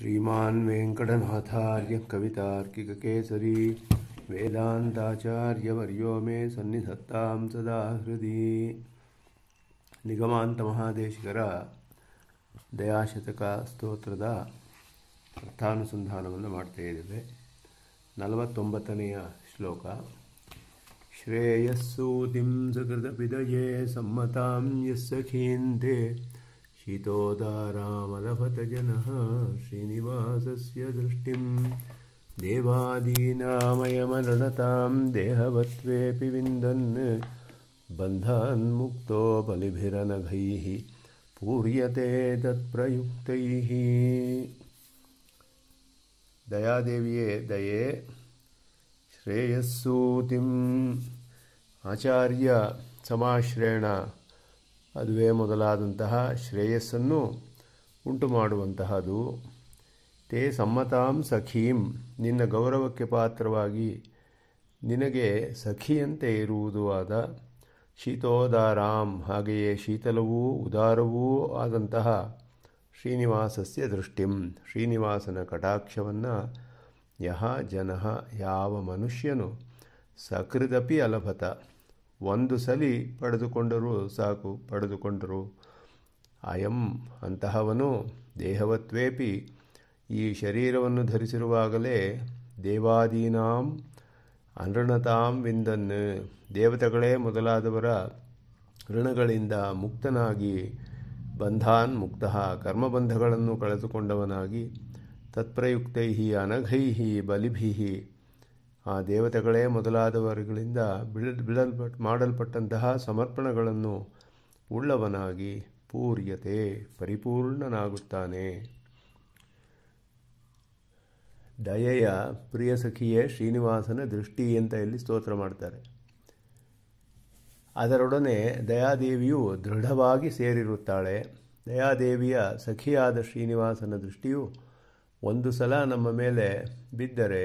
ವೆಂಕಟನಾಥಾರ್ಯ वेङ्कटनाथार्य कवितार्किककेसरी ಮೇ मे ಸದಾ सदा ನಿಗಮಾಂತ ಮಹಾದೇಶಿಕರ ದಯಾಶತಕ ಸ್ತೋತ್ರದ ಅರ್ಥಾನುಸಂಧಾನವನ್ನು ಮಾಡ್ತಾ ಇದ್ದೇವೆ ನಲವತ್ತೊಂಬತ್ತನೆಯ ಶ್ಲೋಕ ಶ್ರೇಯಸ್ಸೂತಿಂ ಸಕೃತಪಿದಯೇ ಸಮ್ಮತಾಂ ಯಸ್ಸಖೀಂತೆ हितोदारामलभतजनः श्रीनिवासस्य दृष्टिं देवादीनामयमलतां देहवत्त्वेऽपि विन्दन् बन्धान्मुक्तो बलिभिरनभैः पूर्यते तत्प्रयुक्तैः दयादेव्ये दये श्रेयसूतिम् आचार्यसमाश्रेण ಅದುವೇ ಮೊದಲಾದಂತಹ ಶ್ರೇಯಸ್ಸನ್ನು ಉಂಟು ಮಾಡುವಂತಹದು ತೇ ಸಮ್ಮತಾಂ ಸಖೀಂ ನಿನ್ನ ಗೌರವಕ್ಕೆ ಪಾತ್ರವಾಗಿ ನಿನಗೆ ಸಖಿಯಂತೆ ಇರುವುದು ಆದ ಶೀತೋದಾರಾಂ ಹಾಗೆಯೇ ಶೀತಲವೂ ಉದಾರವೂ ಆದಂತಹ ಶ್ರೀನಿವಾಸಸ್ಯ ದೃಷ್ಟಿಂ ಶ್ರೀನಿವಾಸನ ಕಟಾಕ್ಷವನ್ನು ಯಹ ಜನ ಯಾವ ಮನುಷ್ಯನು ಸಕೃದಪಿ ಅಲಭತ ಒಂದು ಸಲಿ ಪಡೆದುಕೊಂಡರೂ ಸಾಕು ಪಡೆದುಕೊಂಡರು ಅಯಂ ಅಂತಹವನು ದೇಹವತ್ವೇಪಿ ಈ ಶರೀರವನ್ನು ಧರಿಸಿರುವಾಗಲೇ ದೇವಾದೀನಾಂ ಅನೃಣತಾಂ ವಿಂದನ್ ದೇವತೆಗಳೇ ಮೊದಲಾದವರ ಋಣಗಳಿಂದ ಮುಕ್ತನಾಗಿ ಬಂಧಾನ್ ಮುಕ್ತ ಕರ್ಮಬಂಧಗಳನ್ನು ಕಳೆದುಕೊಂಡವನಾಗಿ ತತ್ಪ್ರಯುಕ್ತೈ ಅನಘೈ ಬಲಿಭಿ ಆ ದೇವತೆಗಳೇ ಮೊದಲಾದವರುಗಳಿಂದ ಬಿಡಲ್ ಬಿಡಲ್ಪ ಮಾಡಲ್ಪಟ್ಟಂತಹ ಸಮರ್ಪಣಗಳನ್ನು ಉಳ್ಳವನಾಗಿ ಪೂರ್ಯತೆ ಪರಿಪೂರ್ಣನಾಗುತ್ತಾನೆ ದಯೆಯ ಪ್ರಿಯ ಸಖಿಯೇ ಶ್ರೀನಿವಾಸನ ದೃಷ್ಟಿ ಅಂತ ಇಲ್ಲಿ ಸ್ತೋತ್ರ ಮಾಡ್ತಾರೆ ಅದರೊಡನೆ ದಯಾದೇವಿಯು ದೃಢವಾಗಿ ಸೇರಿರುತ್ತಾಳೆ ದಯಾದೇವಿಯ ಸಖಿಯಾದ ಶ್ರೀನಿವಾಸನ ದೃಷ್ಟಿಯು ಒಂದು ಸಲ ನಮ್ಮ ಮೇಲೆ ಬಿದ್ದರೆ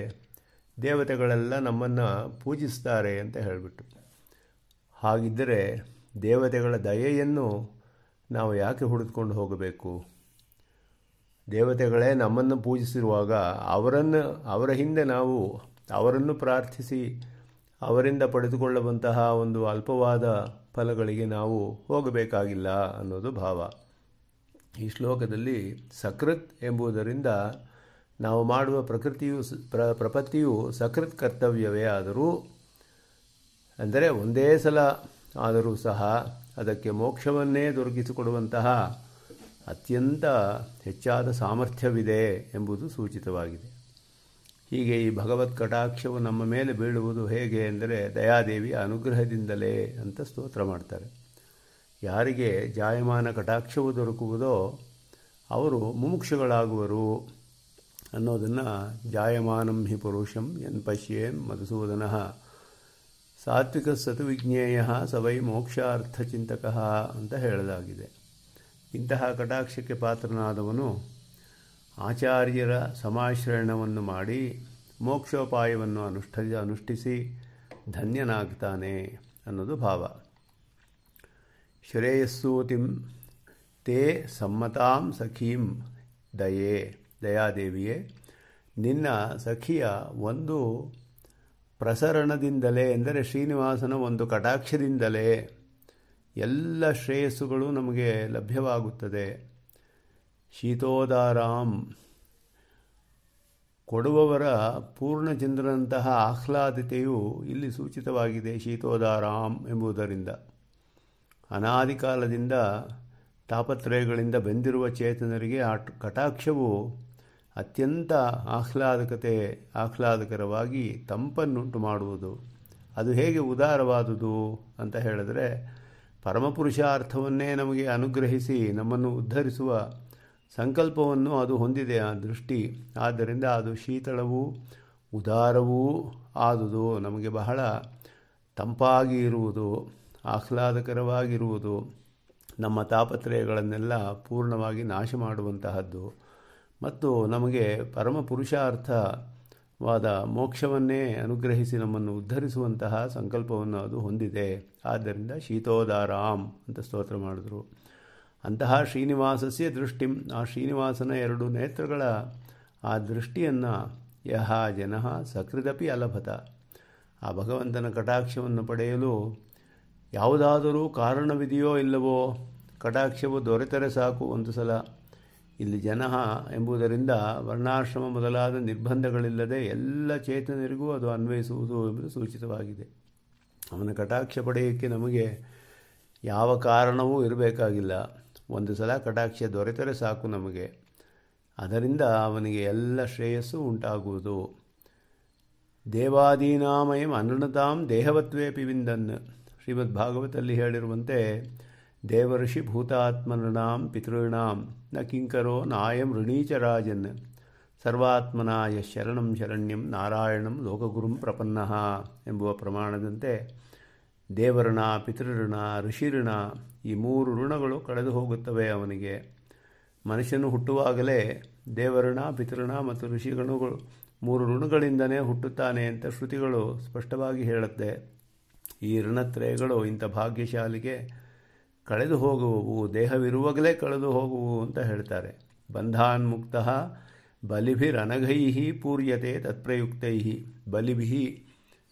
ದೇವತೆಗಳೆಲ್ಲ ನಮ್ಮನ್ನು ಪೂಜಿಸ್ತಾರೆ ಅಂತ ಹೇಳಿಬಿಟ್ಟು ಹಾಗಿದ್ದರೆ ದೇವತೆಗಳ ದಯೆಯನ್ನು ನಾವು ಯಾಕೆ ಹುಡುಕೊಂಡು ಹೋಗಬೇಕು ದೇವತೆಗಳೇ ನಮ್ಮನ್ನು ಪೂಜಿಸಿರುವಾಗ ಅವರನ್ನು ಅವರ ಹಿಂದೆ ನಾವು ಅವರನ್ನು ಪ್ರಾರ್ಥಿಸಿ ಅವರಿಂದ ಪಡೆದುಕೊಳ್ಳುವಂತಹ ಒಂದು ಅಲ್ಪವಾದ ಫಲಗಳಿಗೆ ನಾವು ಹೋಗಬೇಕಾಗಿಲ್ಲ ಅನ್ನೋದು ಭಾವ ಈ ಶ್ಲೋಕದಲ್ಲಿ ಸಕೃತ್ ಎಂಬುದರಿಂದ ನಾವು ಮಾಡುವ ಪ್ರಕೃತಿಯು ಪ್ರ ಪ್ರಪತ್ತಿಯು ಸಕೃತ್ ಕರ್ತವ್ಯವೇ ಆದರೂ ಅಂದರೆ ಒಂದೇ ಸಲ ಆದರೂ ಸಹ ಅದಕ್ಕೆ ಮೋಕ್ಷವನ್ನೇ ದೊರಕಿಸಿಕೊಡುವಂತಹ ಅತ್ಯಂತ ಹೆಚ್ಚಾದ ಸಾಮರ್ಥ್ಯವಿದೆ ಎಂಬುದು ಸೂಚಿತವಾಗಿದೆ ಹೀಗೆ ಈ ಭಗವತ್ ಕಟಾಕ್ಷವು ನಮ್ಮ ಮೇಲೆ ಬೀಳುವುದು ಹೇಗೆ ಅಂದರೆ ದಯಾದೇವಿ ಅನುಗ್ರಹದಿಂದಲೇ ಅಂತ ಸ್ತೋತ್ರ ಮಾಡ್ತಾರೆ ಯಾರಿಗೆ ಜಾಯಮಾನ ಕಟಾಕ್ಷವು ದೊರಕುವುದೋ ಅವರು ಮುಮುಕ್ಷಗಳಾಗುವರು ಅನ್ನೋದನ್ನು ಜಾಯಮಾನಂ ಹಿ ಪುರುಷಂ ಎನ್ ಪಶ್ಯೇನ್ ಮಧುಸೂದನ ಸಾತ್ವಿಕ ಸತುವಿಜ್ಞೇಯ ಸವೈ ಮೋಕ್ಷಾರ್ಥಚಿಂತಕ ಅಂತ ಹೇಳಲಾಗಿದೆ ಇಂತಹ ಕಟಾಕ್ಷಕ್ಕೆ ಪಾತ್ರನಾದವನು ಆಚಾರ್ಯರ ಸಮಾಶ್ರಯಣವನ್ನು ಮಾಡಿ ಮೋಕ್ಷೋಪಾಯವನ್ನು ಅನುಷ್ಠ ಅನುಷ್ಠಿಸಿ ಧನ್ಯನಾಗ್ತಾನೆ ಅನ್ನೋದು ಭಾವ ಶ್ರೇಯಸ್ಸೂತಿಂ ತೇ ಸಮ್ಮತಾಂ ಸಖೀಂ ದಯೇ ದಯಾದೇವಿಯೇ ನಿನ್ನ ಸಖಿಯ ಒಂದು ಪ್ರಸರಣದಿಂದಲೇ ಎಂದರೆ ಶ್ರೀನಿವಾಸನ ಒಂದು ಕಟಾಕ್ಷದಿಂದಲೇ ಎಲ್ಲ ಶ್ರೇಯಸ್ಸುಗಳು ನಮಗೆ ಲಭ್ಯವಾಗುತ್ತದೆ ಶೀತೋದಾರಾಮ್ ಕೊಡುವವರ ಪೂರ್ಣಚಂದ್ರನಂತಹ ಆಹ್ಲಾದತೆಯು ಇಲ್ಲಿ ಸೂಚಿತವಾಗಿದೆ ಶೀತೋದಾರಾಮ್ ಎಂಬುದರಿಂದ ಅನಾದಿ ಕಾಲದಿಂದ ತಾಪತ್ರಯಗಳಿಂದ ಬೆಂದಿರುವ ಚೇತನರಿಗೆ ಆ ಕಟಾಕ್ಷವು ಅತ್ಯಂತ ಆಹ್ಲಾದಕತೆ ಆಹ್ಲಾದಕರವಾಗಿ ತಂಪನ್ನುಂಟು ಮಾಡುವುದು ಅದು ಹೇಗೆ ಉದಾರವಾದುದು ಅಂತ ಹೇಳಿದ್ರೆ ಪರಮಪುರುಷಾರ್ಥವನ್ನೇ ನಮಗೆ ಅನುಗ್ರಹಿಸಿ ನಮ್ಮನ್ನು ಉದ್ಧರಿಸುವ ಸಂಕಲ್ಪವನ್ನು ಅದು ಹೊಂದಿದೆ ಆ ದೃಷ್ಟಿ ಆದ್ದರಿಂದ ಅದು ಶೀತಳವೂ ಉದಾರವೂ ಆದುದು ನಮಗೆ ಬಹಳ ತಂಪಾಗಿ ಇರುವುದು ಆಹ್ಲಾದಕರವಾಗಿರುವುದು ನಮ್ಮ ತಾಪತ್ರಯಗಳನ್ನೆಲ್ಲ ಪೂರ್ಣವಾಗಿ ನಾಶ ಮಾಡುವಂತಹದ್ದು ಮತ್ತು ನಮಗೆ ಪರಮ ಪುರುಷಾರ್ಥವಾದ ಮೋಕ್ಷವನ್ನೇ ಅನುಗ್ರಹಿಸಿ ನಮ್ಮನ್ನು ಉದ್ಧರಿಸುವಂತಹ ಸಂಕಲ್ಪವನ್ನು ಅದು ಹೊಂದಿದೆ ಆದ್ದರಿಂದ ಶೀತೋದಾರಾಮ್ ಅಂತ ಸ್ತೋತ್ರ ಮಾಡಿದ್ರು ಅಂತಹ ಶ್ರೀನಿವಾಸಸ್ಯ ದೃಷ್ಟಿ ಆ ಶ್ರೀನಿವಾಸನ ಎರಡು ನೇತ್ರಗಳ ಆ ದೃಷ್ಟಿಯನ್ನು ಯಹ ಜನ ಸಕೃದಪಿ ಅಲಭತ ಆ ಭಗವಂತನ ಕಟಾಕ್ಷವನ್ನು ಪಡೆಯಲು ಯಾವುದಾದರೂ ಕಾರಣವಿದೆಯೋ ಇಲ್ಲವೋ ಕಟಾಕ್ಷವು ದೊರೆತರೆ ಸಾಕು ಒಂದು ಸಲ ಇಲ್ಲಿ ಜನ ಎಂಬುದರಿಂದ ವರ್ಣಾಶ್ರಮ ಮೊದಲಾದ ನಿರ್ಬಂಧಗಳಿಲ್ಲದೆ ಎಲ್ಲ ಚೇತನರಿಗೂ ಅದು ಅನ್ವಯಿಸುವುದು ಎಂಬುದು ಸೂಚಿತವಾಗಿದೆ ಅವನ ಕಟಾಕ್ಷ ಪಡೆಯೋಕ್ಕೆ ನಮಗೆ ಯಾವ ಕಾರಣವೂ ಇರಬೇಕಾಗಿಲ್ಲ ಒಂದು ಸಲ ಕಟಾಕ್ಷ ದೊರೆತರೆ ಸಾಕು ನಮಗೆ ಅದರಿಂದ ಅವನಿಗೆ ಎಲ್ಲ ಶ್ರೇಯಸ್ಸು ಉಂಟಾಗುವುದು ದೇವಾದೀನಾಮಯಂ ಅನೃಣತಾಂ ದೇಹವತ್ವೇಪಿ ವಿಂದನ್ ಶ್ರೀಮದ್ ಭಾಗವತಲ್ಲಿ ಹೇಳಿರುವಂತೆ ದೇವಋಷಿ ಭೂತಾತ್ಮನಾಂ ಪಿತೃಣಾಂ ನ ಕಿಂಕರೋ ನಾಯಂ ಋಣೀಚ ರಾಜನ್ ಸರ್ವಾತ್ಮನಾಯ ಶರಣಂ ಶರಣ್ಯಂ ನಾರಾಯಣಂ ಲೋಕಗುರುಂ ಪ್ರಪನ್ನಃ ಎಂಬುವ ಪ್ರಮಾಣದಂತೆ ದೇವಋಣ ಪಿತೃಋಣ ಋಷಿಋಣ ಈ ಮೂರು ಋಣಗಳು ಕಳೆದು ಹೋಗುತ್ತವೆ ಅವನಿಗೆ ಮನುಷ್ಯನು ಹುಟ್ಟುವಾಗಲೇ ದೇವಋಣ ಪಿತೃಣ ಮತ್ತು ಋಷಿಗಣುಗಳು ಮೂರು ಋಣಗಳಿಂದನೇ ಹುಟ್ಟುತ್ತಾನೆ ಅಂತ ಶ್ರುತಿಗಳು ಸ್ಪಷ್ಟವಾಗಿ ಹೇಳುತ್ತೆ ಈ ಋಣತ್ರಯಗಳು ಇಂಥ ಭಾಗ್ಯಶಾಲಿಗೆ ಕಳೆದು ಹೋಗುವು ದೇಹವಿರುವಾಗಲೇ ಕಳೆದು ಹೋಗುವು ಅಂತ ಹೇಳ್ತಾರೆ ಬಂಧಾನ್ ಮುಕ್ತ ಬಲಿಭಿರನಘೈ ಪೂರ್ಯತೆ ತತ್ಪ್ರಯುಕ್ತೈ ಬಲಿಭಿ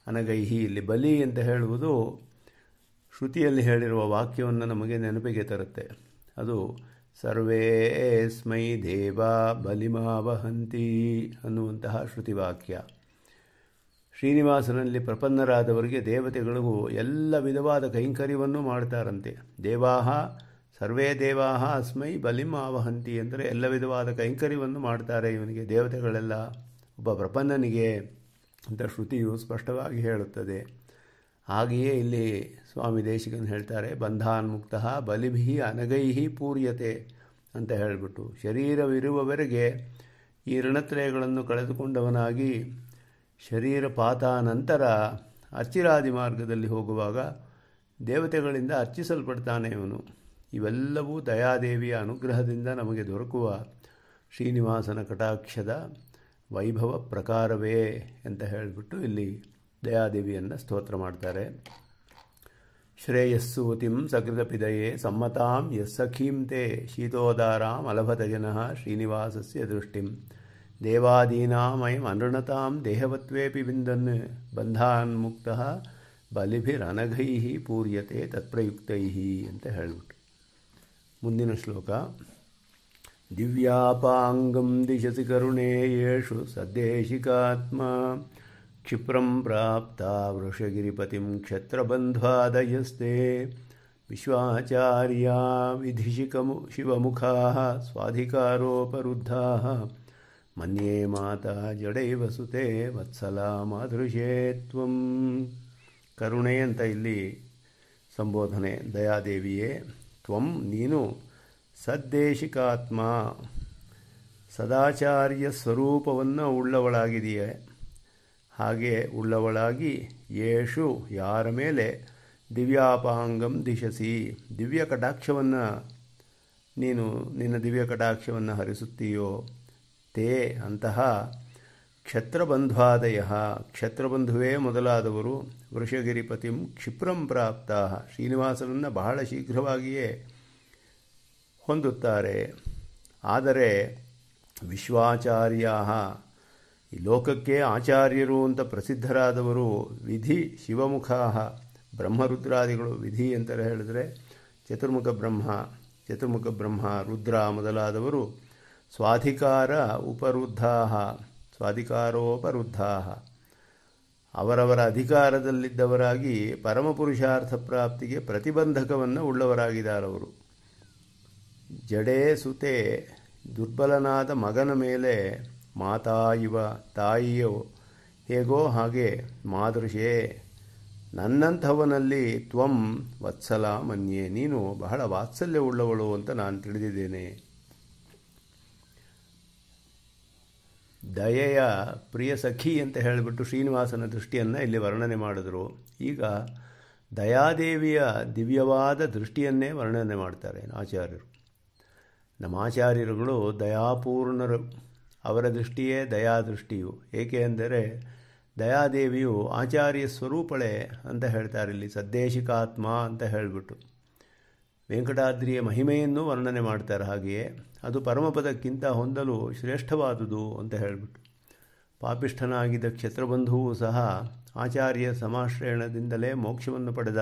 ಅನಘೈ ಇಲ್ಲಿ ಬಲಿ ಅಂತ ಹೇಳುವುದು ಶ್ರುತಿಯಲ್ಲಿ ಹೇಳಿರುವ ವಾಕ್ಯವನ್ನು ನಮಗೆ ನೆನಪಿಗೆ ತರುತ್ತೆ ಅದು ಸರ್ವೇಸ್ಮೈ ದೇವಾ ದೇವ ಬಲಿಮಾವಹಂತಿ ಅನ್ನುವಂತಹ ಶ್ರುತಿವಾಕ್ಯ ಶ್ರೀನಿವಾಸನಲ್ಲಿ ಪ್ರಪನ್ನರಾದವರಿಗೆ ದೇವತೆಗಳಿಗೂ ಎಲ್ಲ ವಿಧವಾದ ಕೈಂಕರ್ಯವನ್ನು ಮಾಡ್ತಾರಂತೆ ದೇವಾಹ ಸರ್ವೇ ದೇವಾಹ ಅಸ್ಮೈ ಬಲಿಂ ಆವಹಂತಿ ಅಂದರೆ ಎಲ್ಲ ವಿಧವಾದ ಕೈಂಕರ್ಯವನ್ನು ಮಾಡ್ತಾರೆ ಇವನಿಗೆ ದೇವತೆಗಳೆಲ್ಲ ಒಬ್ಬ ಪ್ರಪನ್ನನಿಗೆ ಅಂತ ಶ್ರುತಿಯು ಸ್ಪಷ್ಟವಾಗಿ ಹೇಳುತ್ತದೆ ಹಾಗೆಯೇ ಇಲ್ಲಿ ಸ್ವಾಮಿ ದೇಶಿಕನ್ ಹೇಳ್ತಾರೆ ಬಂಧಾನ್ಮುಕ್ತ ಬಲಿಭಿ ಅನಗೈಹಿ ಪೂರ್ಯತೆ ಅಂತ ಹೇಳಿಬಿಟ್ಟು ಶರೀರವಿರುವವರೆಗೆ ಈ ಋಣತ್ರಯಗಳನ್ನು ಕಳೆದುಕೊಂಡವನಾಗಿ ಶರೀರ ಪಾತಾನಂತರ ಅರ್ಚಿರಾದಿ ಮಾರ್ಗದಲ್ಲಿ ಹೋಗುವಾಗ ದೇವತೆಗಳಿಂದ ಅರ್ಚಿಸಲ್ಪಡ್ತಾನೆ ಇವನು ಇವೆಲ್ಲವೂ ದಯಾದೇವಿಯ ಅನುಗ್ರಹದಿಂದ ನಮಗೆ ದೊರಕುವ ಶ್ರೀನಿವಾಸನ ಕಟಾಕ್ಷದ ವೈಭವ ಪ್ರಕಾರವೇ ಅಂತ ಹೇಳಿಬಿಟ್ಟು ಇಲ್ಲಿ ದಯಾದೇವಿಯನ್ನು ಸ್ತೋತ್ರ ಮಾಡ್ತಾರೆ ಶ್ರೇಯಸ್ಸೂತಿಂ ಸಕೃತಪಿದಯೇ ಸಮ್ಮತಾಂ ಯಸ್ಸಖೀಂ ತೇ ಶೀತೋದಾರಾಂ ಅಲಭತಜನಃ ಶ್ರೀನಿವಾಸಸ್ಯ ದೃಷ್ಟಿಂ अनृणतां देहवत्त्वेऽपि विन्दन् बन्धान्मुक्तः बलिभिरनघैः पूर्यते तत्प्रयुक्तैः अन्त मुन्दिन श्लोक दिव्यापाङ्गं दिशसि करुणे सद्देशिकात्मा क्षिप्रं प्राप्ता वृषगिरिपतिं क्षत्रबन्ध्वादयस्ते विधिशिकमु शिवमुखाः स्वाधिकारोपरुद्धाः ಮನ್ಯೇ ಮಾತಾ ಜಡೈ ವಸುತೆ ವತ್ಸಲ ಮಾದೃಶೇ ತ್ವಂ ಕರುಣೆ ಅಂತ ಇಲ್ಲಿ ಸಂಬೋಧನೆ ದಯಾದೇವಿಯೇ ತ್ವಂ ನೀನು ಸದ್ದೇಶಿಕಾತ್ಮ ಸದಾಚಾರ್ಯ ಸ್ವರೂಪವನ್ನು ಉಳ್ಳವಳಾಗಿದೆಯೇ ಹಾಗೆ ಉಳ್ಳವಳಾಗಿ ಯೇಷು ಯಾರ ಮೇಲೆ ದಿವ್ಯಾಪಾಂಗಂ ದಿಶಸಿ ದಿವ್ಯ ಕಟಾಕ್ಷವನ್ನು ನೀನು ನಿನ್ನ ದಿವ್ಯ ಕಟಾಕ್ಷವನ್ನು ಹರಿಸುತ್ತೀಯೋ ತೇ ಅಂತಹ ಕ್ಷತ್ರಬಂಧ್ವಾದಯ ಕ್ಷತ್ರಬಂಧುವೇ ಮೊದಲಾದವರು ವೃಷಗಿರಿಪತಿಂ ಕ್ಷಿಪ್ರಂ ಪ್ರಾಪ್ತ ಶ್ರೀನಿವಾಸನನ್ನು ಬಹಳ ಶೀಘ್ರವಾಗಿಯೇ ಹೊಂದುತ್ತಾರೆ ಆದರೆ ವಿಶ್ವಾಚಾರ್ಯ ಈ ಲೋಕಕ್ಕೆ ಆಚಾರ್ಯರು ಅಂತ ಪ್ರಸಿದ್ಧರಾದವರು ವಿಧಿ ಶಿವಮುಖ ಬ್ರಹ್ಮರುದ್ರಾದಿಗಳು ವಿಧಿ ಅಂತ ಹೇಳಿದ್ರೆ ಚತುರ್ಮುಖ ಬ್ರಹ್ಮ ಚತುರ್ಮುಖ ಬ್ರಹ್ಮ ರುದ್ರ ಮೊದಲಾದವರು ಸ್ವಾಧಿಕಾರ ಉಪರುದ್ಧ ಸ್ವಾಧಿಕಾರೋಪರುದ್ಧ ಅವರವರ ಅಧಿಕಾರದಲ್ಲಿದ್ದವರಾಗಿ ಪರಮಪುರುಷಾರ್ಥ ಪ್ರಾಪ್ತಿಗೆ ಪ್ರತಿಬಂಧಕವನ್ನು ಉಳ್ಳವರಾಗಿದ್ದಾರವರು ಜಡೇ ಸುತೆ ದುರ್ಬಲನಾದ ಮಗನ ಮೇಲೆ ಮಾತಾ ತಾಯಿಯೋ ಹೇಗೋ ಹಾಗೆ ಮಾದೃಶೆ ನನ್ನಂಥವನಲ್ಲಿ ತ್ವಂ ವತ್ಸಲ ಮನ್ಯೆ ನೀನು ಬಹಳ ವಾತ್ಸಲ್ಯವುಳ್ಳವಳು ಅಂತ ನಾನು ತಿಳಿದಿದ್ದೇನೆ ದಯೆಯ ಪ್ರಿಯ ಸಖಿ ಅಂತ ಹೇಳಿಬಿಟ್ಟು ಶ್ರೀನಿವಾಸನ ದೃಷ್ಟಿಯನ್ನು ಇಲ್ಲಿ ವರ್ಣನೆ ಮಾಡಿದ್ರು ಈಗ ದಯಾದೇವಿಯ ದಿವ್ಯವಾದ ದೃಷ್ಟಿಯನ್ನೇ ವರ್ಣನೆ ಮಾಡ್ತಾರೆ ಆಚಾರ್ಯರು ನಮ್ಮ ಆಚಾರ್ಯರುಗಳು ದಯಾಪೂರ್ಣರು ಅವರ ದೃಷ್ಟಿಯೇ ದಯಾದೃಷ್ಟಿಯು ಏಕೆ ಅಂದರೆ ದಯಾದೇವಿಯು ಆಚಾರ್ಯ ಸ್ವರೂಪಳೆ ಅಂತ ಹೇಳ್ತಾರೆ ಇಲ್ಲಿ ಸದ್ದೇಶಿಕಾತ್ಮ ಅಂತ ಹೇಳಿಬಿಟ್ಟು ವೆಂಕಟಾದ್ರಿಯ ಮಹಿಮೆಯನ್ನು ವರ್ಣನೆ ಮಾಡ್ತಾರೆ ಹಾಗೆಯೇ ಅದು ಪರಮಪದಕ್ಕಿಂತ ಹೊಂದಲು ಶ್ರೇಷ್ಠವಾದುದು ಅಂತ ಹೇಳಿಬಿಟ್ಟು ಪಾಪಿಷ್ಠನಾಗಿದ್ದ ಕ್ಷತ್ರಬಂಧುವು ಸಹ ಆಚಾರ್ಯ ಸಮಾಶ್ರಯಣದಿಂದಲೇ ಮೋಕ್ಷವನ್ನು ಪಡೆದ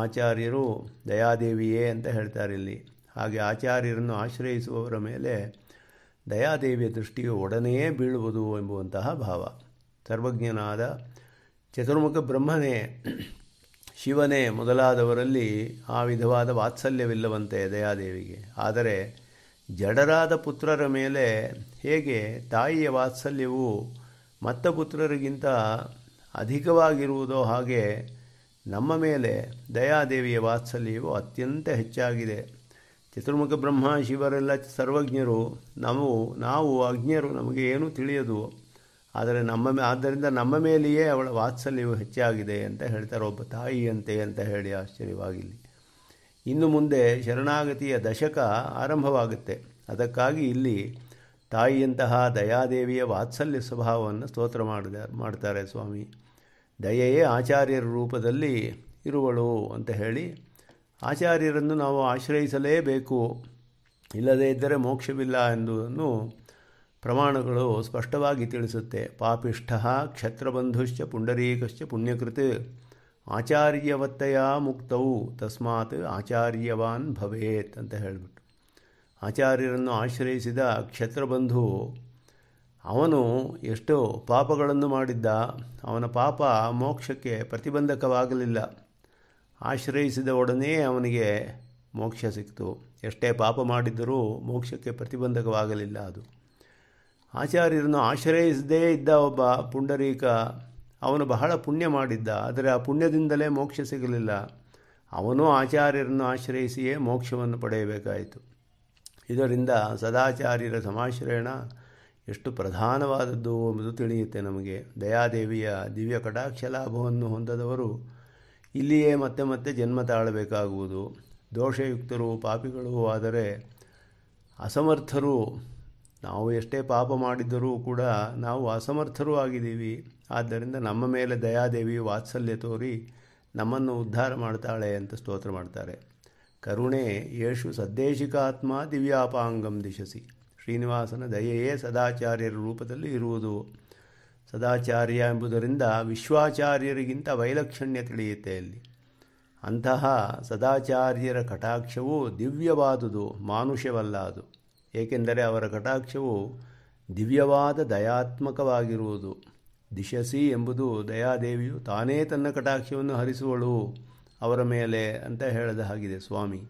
ಆಚಾರ್ಯರು ದಯಾದೇವಿಯೇ ಅಂತ ಹೇಳ್ತಾರೆ ಇಲ್ಲಿ ಹಾಗೆ ಆಚಾರ್ಯರನ್ನು ಆಶ್ರಯಿಸುವವರ ಮೇಲೆ ದಯಾದೇವಿಯ ದೃಷ್ಟಿಯು ಒಡನೆಯೇ ಬೀಳುವುದು ಎಂಬುವಂತಹ ಭಾವ ಸರ್ವಜ್ಞನಾದ ಚತುರ್ಮುಖ ಬ್ರಹ್ಮನೇ ಶಿವನೇ ಮೊದಲಾದವರಲ್ಲಿ ಆ ವಿಧವಾದ ವಾತ್ಸಲ್ಯವಿಲ್ಲವಂತೆ ದಯಾದೇವಿಗೆ ಆದರೆ ಜಡರಾದ ಪುತ್ರರ ಮೇಲೆ ಹೇಗೆ ತಾಯಿಯ ವಾತ್ಸಲ್ಯವು ಮತ್ತ ಪುತ್ರರಿಗಿಂತ ಅಧಿಕವಾಗಿರುವುದೋ ಹಾಗೆ ನಮ್ಮ ಮೇಲೆ ದಯಾದೇವಿಯ ವಾತ್ಸಲ್ಯವು ಅತ್ಯಂತ ಹೆಚ್ಚಾಗಿದೆ ಚತುರ್ಮುಖ ಬ್ರಹ್ಮ ಶಿವರೆಲ್ಲ ಸರ್ವಜ್ಞರು ನಾವು ನಾವು ಅಜ್ಞರು ನಮಗೆ ಏನೂ ತಿಳಿಯದು ಆದರೆ ನಮ್ಮ ಆದ್ದರಿಂದ ನಮ್ಮ ಮೇಲೆಯೇ ಅವಳ ವಾತ್ಸಲ್ಯವು ಹೆಚ್ಚಾಗಿದೆ ಅಂತ ಹೇಳ್ತಾರೆ ಒಬ್ಬ ತಾಯಿಯಂತೆ ಅಂತ ಹೇಳಿ ಆಶ್ಚರ್ಯವಾಗಿಲ್ಲ ಇನ್ನು ಮುಂದೆ ಶರಣಾಗತಿಯ ದಶಕ ಆರಂಭವಾಗುತ್ತೆ ಅದಕ್ಕಾಗಿ ಇಲ್ಲಿ ತಾಯಿಯಂತಹ ದಯಾದೇವಿಯ ವಾತ್ಸಲ್ಯ ಸ್ವಭಾವವನ್ನು ಸ್ತೋತ್ರ ಮಾಡಿದ ಮಾಡ್ತಾರೆ ಸ್ವಾಮಿ ದಯೆಯೇ ಆಚಾರ್ಯರ ರೂಪದಲ್ಲಿ ಇರುವಳು ಅಂತ ಹೇಳಿ ಆಚಾರ್ಯರನ್ನು ನಾವು ಆಶ್ರಯಿಸಲೇಬೇಕು ಇಲ್ಲದೇ ಇದ್ದರೆ ಮೋಕ್ಷವಿಲ್ಲ ಎಂಬುದನ್ನು ಪ್ರಮಾಣಗಳು ಸ್ಪಷ್ಟವಾಗಿ ತಿಳಿಸುತ್ತೆ ಪಾಪಿಷ್ಠ ಕ್ಷತ್ರಬಂಧುಶ್ಚ ಪುಂಡರೀಕಶ್ಚ ಪುಣ್ಯಕೃತ್ ಆಚಾರ್ಯವತ್ತೆಯ ಮುಕ್ತವು ತಸ್ಮಾತ್ ಆಚಾರ್ಯವಾನ್ ಭವೇತ್ ಅಂತ ಹೇಳಿಬಿಟ್ಟು ಆಚಾರ್ಯರನ್ನು ಆಶ್ರಯಿಸಿದ ಕ್ಷತ್ರಬಂಧು ಅವನು ಎಷ್ಟೋ ಪಾಪಗಳನ್ನು ಮಾಡಿದ್ದ ಅವನ ಪಾಪ ಮೋಕ್ಷಕ್ಕೆ ಪ್ರತಿಬಂಧಕವಾಗಲಿಲ್ಲ ಆಶ್ರಯಿಸಿದ ಒಡನೆ ಅವನಿಗೆ ಮೋಕ್ಷ ಸಿಕ್ತು ಎಷ್ಟೇ ಪಾಪ ಮಾಡಿದ್ದರೂ ಮೋಕ್ಷಕ್ಕೆ ಪ್ರತಿಬಂಧಕವಾಗಲಿಲ್ಲ ಅದು ಆಚಾರ್ಯರನ್ನು ಆಶ್ರಯಿಸದೇ ಇದ್ದ ಒಬ್ಬ ಪುಂಡರೀಕ ಅವನು ಬಹಳ ಪುಣ್ಯ ಮಾಡಿದ್ದ ಆದರೆ ಆ ಪುಣ್ಯದಿಂದಲೇ ಮೋಕ್ಷ ಸಿಗಲಿಲ್ಲ ಅವನು ಆಚಾರ್ಯರನ್ನು ಆಶ್ರಯಿಸಿಯೇ ಮೋಕ್ಷವನ್ನು ಪಡೆಯಬೇಕಾಯಿತು ಇದರಿಂದ ಸದಾಚಾರ್ಯರ ಸಮಾಶ್ರಯಣ ಎಷ್ಟು ಪ್ರಧಾನವಾದದ್ದು ಎಂಬುದು ತಿಳಿಯುತ್ತೆ ನಮಗೆ ದಯಾದೇವಿಯ ದಿವ್ಯ ಕಟಾಕ್ಷ ಲಾಭವನ್ನು ಹೊಂದದವರು ಇಲ್ಲಿಯೇ ಮತ್ತೆ ಮತ್ತೆ ಜನ್ಮ ತಾಳಬೇಕಾಗುವುದು ದೋಷಯುಕ್ತರು ಪಾಪಿಗಳು ಆದರೆ ಅಸಮರ್ಥರು ನಾವು ಎಷ್ಟೇ ಪಾಪ ಮಾಡಿದ್ದರೂ ಕೂಡ ನಾವು ಅಸಮರ್ಥರೂ ಆಗಿದ್ದೀವಿ ಆದ್ದರಿಂದ ನಮ್ಮ ಮೇಲೆ ದಯಾದೇವಿ ವಾತ್ಸಲ್ಯ ತೋರಿ ನಮ್ಮನ್ನು ಉದ್ಧಾರ ಮಾಡ್ತಾಳೆ ಅಂತ ಸ್ತೋತ್ರ ಮಾಡ್ತಾರೆ ಕರುಣೆ ಯೇಷು ಸದ್ದೇಶಿಕಾತ್ಮ ದಿವ್ಯಾಪಾಂಗಂ ದಿಶಸಿ ಶ್ರೀನಿವಾಸನ ದಯೆಯೇ ಸದಾಚಾರ್ಯರ ರೂಪದಲ್ಲಿ ಇರುವುದು ಸದಾಚಾರ್ಯ ಎಂಬುದರಿಂದ ವಿಶ್ವಾಚಾರ್ಯರಿಗಿಂತ ವೈಲಕ್ಷಣ್ಯ ತಿಳಿಯುತ್ತೆ ಅಲ್ಲಿ ಅಂತಹ ಸದಾಚಾರ್ಯರ ಕಟಾಕ್ಷವು ದಿವ್ಯವಾದುದು ಮಾನುಷ್ಯವಲ್ಲ ಅದು ಏಕೆಂದರೆ ಅವರ ಕಟಾಕ್ಷವು ದಿವ್ಯವಾದ ದಯಾತ್ಮಕವಾಗಿರುವುದು ದಿಶಸಿ ಎಂಬುದು ದಯಾದೇವಿಯು ತಾನೇ ತನ್ನ ಕಟಾಕ್ಷವನ್ನು ಹರಿಸುವಳು ಅವರ ಮೇಲೆ ಅಂತ ಹೇಳದ ಹಾಗಿದೆ ಸ್ವಾಮಿ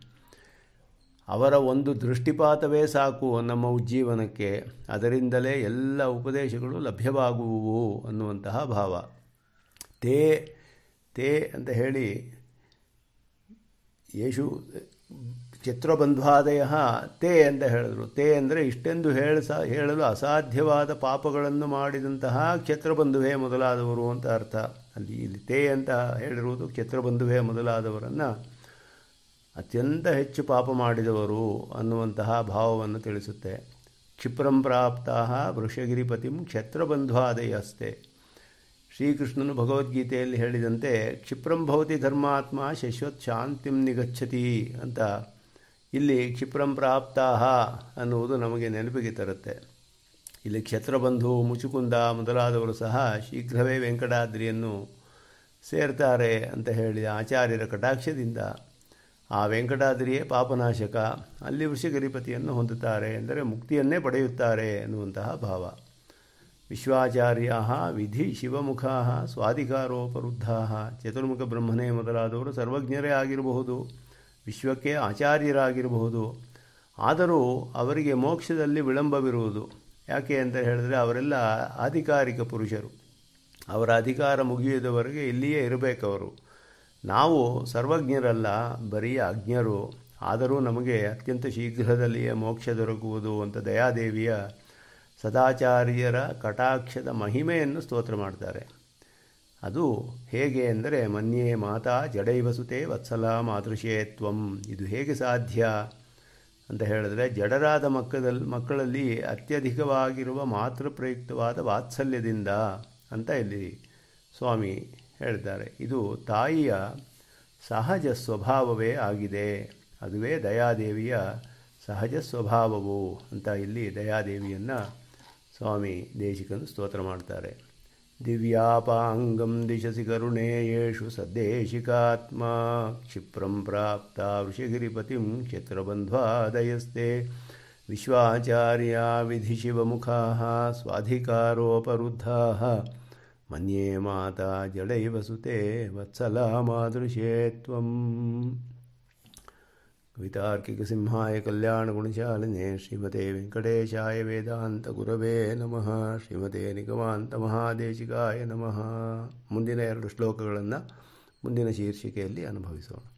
ಅವರ ಒಂದು ದೃಷ್ಟಿಪಾತವೇ ಸಾಕು ನಮ್ಮ ಉಜ್ಜೀವನಕ್ಕೆ ಅದರಿಂದಲೇ ಎಲ್ಲ ಉಪದೇಶಗಳು ಲಭ್ಯವಾಗುವು ಅನ್ನುವಂತಹ ಭಾವ ತೇ ತೇ ಅಂತ ಹೇಳಿ ಯೇಶು ಚಿತ್ರಬಂಧ್ವಾದಯ ತೇ ಅಂತ ಹೇಳಿದರು ತೇ ಅಂದರೆ ಇಷ್ಟೆಂದು ಹೇಳ ಹೇಳಲು ಅಸಾಧ್ಯವಾದ ಪಾಪಗಳನ್ನು ಮಾಡಿದಂತಹ ಕ್ಷತ್ರಬಂಧುವೇ ಮೊದಲಾದವರು ಅಂತ ಅರ್ಥ ಅಲ್ಲಿ ಇಲ್ಲಿ ತೇ ಅಂತ ಹೇಳಿರುವುದು ಕ್ಷತ್ರಬಂಧುವೇ ಮೊದಲಾದವರನ್ನು ಅತ್ಯಂತ ಹೆಚ್ಚು ಪಾಪ ಮಾಡಿದವರು ಅನ್ನುವಂತಹ ಭಾವವನ್ನು ತಿಳಿಸುತ್ತೆ ಕ್ಷಿಪ್ರಂ ಪ್ರಾಪ್ತ ವೃಷಗಿರಿಪತಿಂ ಕ್ಷತ್ರಬಂಧ್ವಾದಯಸ್ತೆ ಶ್ರೀಕೃಷ್ಣನು ಭಗವದ್ಗೀತೆಯಲ್ಲಿ ಹೇಳಿದಂತೆ ಕ್ಷಿಪ್ರಂ ಭವತಿ ಧರ್ಮಾತ್ಮ ಶಶ್ವತ್ ಶಾಂತಿಂ ನಿಗಚ್ಚತಿ ಅಂತ ಇಲ್ಲಿ ಕ್ಷಿಪ್ರಂ ಪ್ರಾಪ್ತಾಹ ಅನ್ನುವುದು ನಮಗೆ ನೆನಪಿಗೆ ತರುತ್ತೆ ಇಲ್ಲಿ ಕ್ಷತ್ರಬಂಧು ಮುಚುಕುಂದ ಮೊದಲಾದವರು ಸಹ ಶೀಘ್ರವೇ ವೆಂಕಟಾದ್ರಿಯನ್ನು ಸೇರ್ತಾರೆ ಅಂತ ಹೇಳಿದ ಆಚಾರ್ಯರ ಕಟಾಕ್ಷದಿಂದ ಆ ವೆಂಕಟಾದ್ರಿಯೇ ಪಾಪನಾಶಕ ಅಲ್ಲಿ ವೃಷಗರಿಪತಿಯನ್ನು ಹೊಂದುತ್ತಾರೆ ಎಂದರೆ ಮುಕ್ತಿಯನ್ನೇ ಪಡೆಯುತ್ತಾರೆ ಎನ್ನುವಂತಹ ಭಾವ ವಿಶ್ವಾಚಾರ್ಯ ವಿಧಿ ಶಿವಮುಖಾ ಸ್ವಾಧಿಕಾರೋಪರುದ್ಧ ಚತುರ್ಮುಖ ಬ್ರಹ್ಮನೇ ಮೊದಲಾದವರು ಸರ್ವಜ್ಞರೇ ಆಗಿರಬಹುದು ವಿಶ್ವಕ್ಕೆ ಆಚಾರ್ಯರಾಗಿರಬಹುದು ಆದರೂ ಅವರಿಗೆ ಮೋಕ್ಷದಲ್ಲಿ ವಿಳಂಬವಿರುವುದು ಯಾಕೆ ಅಂತ ಹೇಳಿದ್ರೆ ಅವರೆಲ್ಲ ಆಧಿಕಾರಿಕ ಪುರುಷರು ಅವರ ಅಧಿಕಾರ ಮುಗಿಯುವುದವರೆಗೆ ಇಲ್ಲಿಯೇ ಇರಬೇಕವರು ನಾವು ಸರ್ವಜ್ಞರಲ್ಲ ಬರೀ ಅಜ್ಞರು ಆದರೂ ನಮಗೆ ಅತ್ಯಂತ ಶೀಘ್ರದಲ್ಲಿಯೇ ಮೋಕ್ಷ ದೊರಕುವುದು ಅಂತ ದಯಾದೇವಿಯ ಸದಾಚಾರ್ಯರ ಕಟಾಕ್ಷದ ಮಹಿಮೆಯನ್ನು ಸ್ತೋತ್ರ ಮಾಡ್ತಾರೆ ಅದು ಹೇಗೆ ಅಂದರೆ ಮನ್ಯೇ ಮಾತಾ ಜಡೈವಸುತೆ ವತ್ಸಲ ಮಾತೃಶೇ ತ್ವಂ ಇದು ಹೇಗೆ ಸಾಧ್ಯ ಅಂತ ಹೇಳಿದ್ರೆ ಜಡರಾದ ಮಕ್ಕದಲ್ ಮಕ್ಕಳಲ್ಲಿ ಅತ್ಯಧಿಕವಾಗಿರುವ ಮಾತೃಪ್ರಯುಕ್ತವಾದ ವಾತ್ಸಲ್ಯದಿಂದ ಅಂತ ಇಲ್ಲಿ ಸ್ವಾಮಿ ಹೇಳ್ತಾರೆ ಇದು ತಾಯಿಯ ಸಹಜ ಸ್ವಭಾವವೇ ಆಗಿದೆ ಅದುವೇ ದಯಾದೇವಿಯ ಸಹಜ ಸ್ವಭಾವವು ಅಂತ ಇಲ್ಲಿ ದಯಾದೇವಿಯನ್ನು ಸ್ವಾಮಿ ದೇಶಿಕನು ಸ್ತೋತ್ರ ಮಾಡ್ತಾರೆ दिव्यापाङ्गं दिशसि करुणेयेषु सद्देशिकात्मा क्षिप्रं प्राप्ता ऋषिगिरिपतिं विश्वाचार्या स्वाधिकारो स्वाधिकारोपरुद्धाः मन्ये माता जडैव सुते वत्सला मादृशे ಕವಿತಾರ್ಕಿಕ ಸಿಂಹಾಯ ಕಲ್ಯಾಣ ಗುಣಶಾಲಿನೇ ಶ್ರೀಮತೆ ವೆಂಕಟೇಶಾಯ ವೇದಾಂತ ಗುರವೇ ನಮಃ ಶ್ರೀಮತೆ ನಿಗಮಾಂತ ಮಹಾದೇಶಿಕಾಯ ನಮಃ ಮುಂದಿನ ಎರಡು ಶ್ಲೋಕಗಳನ್ನು ಮುಂದಿನ ಶೀರ್ಷಿಕೆಯಲ್ಲಿ ಅನುಭವಿಸೋಣ